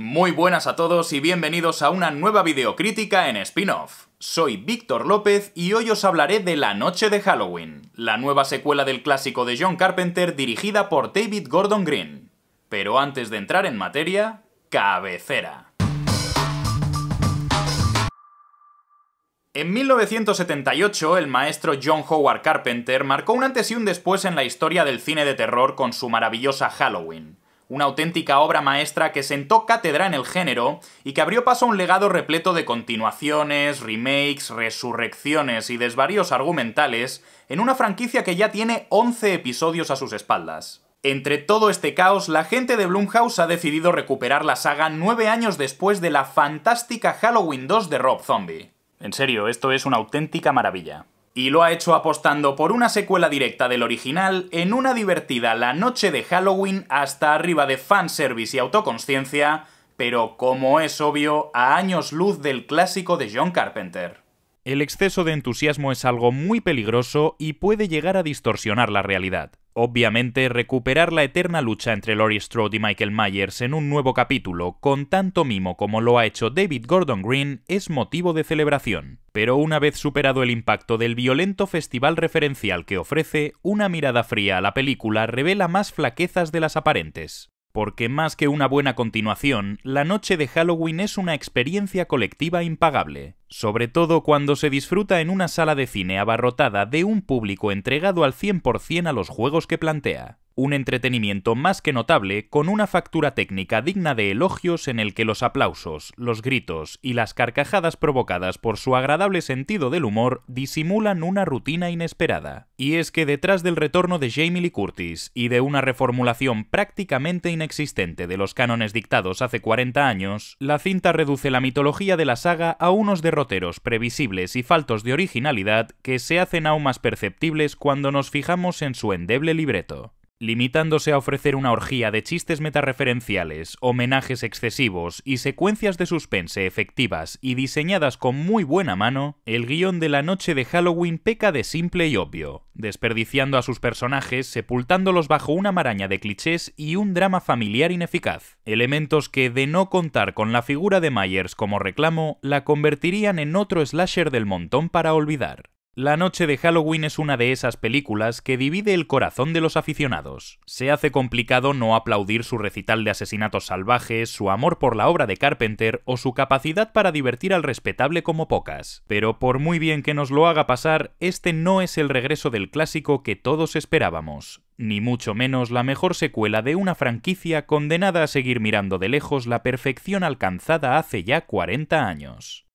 Muy buenas a todos y bienvenidos a una nueva videocrítica en spin-off. Soy Víctor López y hoy os hablaré de La Noche de Halloween, la nueva secuela del clásico de John Carpenter dirigida por David Gordon Green. Pero antes de entrar en materia, cabecera. En 1978, el maestro John Howard Carpenter marcó un antes y un después en la historia del cine de terror con su maravillosa Halloween una auténtica obra maestra que sentó cátedra en el género y que abrió paso a un legado repleto de continuaciones, remakes, resurrecciones y desvaríos argumentales en una franquicia que ya tiene 11 episodios a sus espaldas. Entre todo este caos, la gente de Blumhouse ha decidido recuperar la saga nueve años después de la fantástica Halloween 2 de Rob Zombie. En serio, esto es una auténtica maravilla y lo ha hecho apostando por una secuela directa del original en una divertida la noche de Halloween hasta arriba de fanservice y autoconsciencia, pero como es obvio, a años luz del clásico de John Carpenter. El exceso de entusiasmo es algo muy peligroso y puede llegar a distorsionar la realidad. Obviamente, recuperar la eterna lucha entre Laurie Strode y Michael Myers en un nuevo capítulo, con tanto mimo como lo ha hecho David Gordon Green, es motivo de celebración. Pero una vez superado el impacto del violento festival referencial que ofrece, una mirada fría a la película revela más flaquezas de las aparentes. Porque más que una buena continuación, la noche de Halloween es una experiencia colectiva impagable, sobre todo cuando se disfruta en una sala de cine abarrotada de un público entregado al 100% a los juegos que plantea un entretenimiento más que notable con una factura técnica digna de elogios en el que los aplausos, los gritos y las carcajadas provocadas por su agradable sentido del humor disimulan una rutina inesperada. Y es que detrás del retorno de Jamie Lee Curtis y de una reformulación prácticamente inexistente de los cánones dictados hace 40 años, la cinta reduce la mitología de la saga a unos derroteros previsibles y faltos de originalidad que se hacen aún más perceptibles cuando nos fijamos en su endeble libreto limitándose a ofrecer una orgía de chistes metareferenciales, homenajes excesivos y secuencias de suspense efectivas y diseñadas con muy buena mano, el guión de la noche de Halloween peca de simple y obvio, desperdiciando a sus personajes, sepultándolos bajo una maraña de clichés y un drama familiar ineficaz, elementos que, de no contar con la figura de Myers como reclamo, la convertirían en otro slasher del montón para olvidar. La noche de Halloween es una de esas películas que divide el corazón de los aficionados. Se hace complicado no aplaudir su recital de asesinatos salvajes, su amor por la obra de Carpenter o su capacidad para divertir al respetable como pocas. Pero por muy bien que nos lo haga pasar, este no es el regreso del clásico que todos esperábamos ni mucho menos la mejor secuela de una franquicia condenada a seguir mirando de lejos la perfección alcanzada hace ya 40 años.